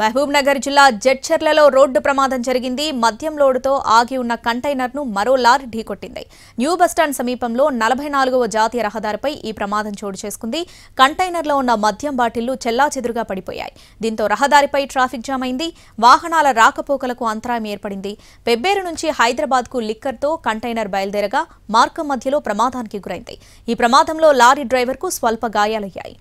మహబూబ్ నగర్ జిల్లా జడ్చర్లలో రోడ్డు ప్రమాదం జరిగింది మద్యం లోడుతో ఆగి ఉన్న కంటైనర్ను మరో లారీ ఢీకొట్టింది న్యూ బస్టాండ్ సమీపంలో నలభై నాలుగవ జాతీయ రహదారిపై ఈ ప్రమాదం చోటు చేసుకుంది కంటైనర్లో ఉన్న మద్యం బాటిల్లు చెల్లాచెదురుగా పడిపోయాయి దీంతో రహదారిపై ట్రాఫిక్ జామ్ అయింది వాహనాల రాకపోకలకు అంతరాయం ఏర్పడింది పెబ్బేరు నుంచి హైదరాబాద్కు లిక్కర్తో కంటైనర్ బయలుదేరగా మార్గం మధ్యలో ప్రమాదానికి గురైంది ఈ ప్రమాదంలో లారీ డ్రైవర్కు స్వల్ప గాయాలయ్యాయి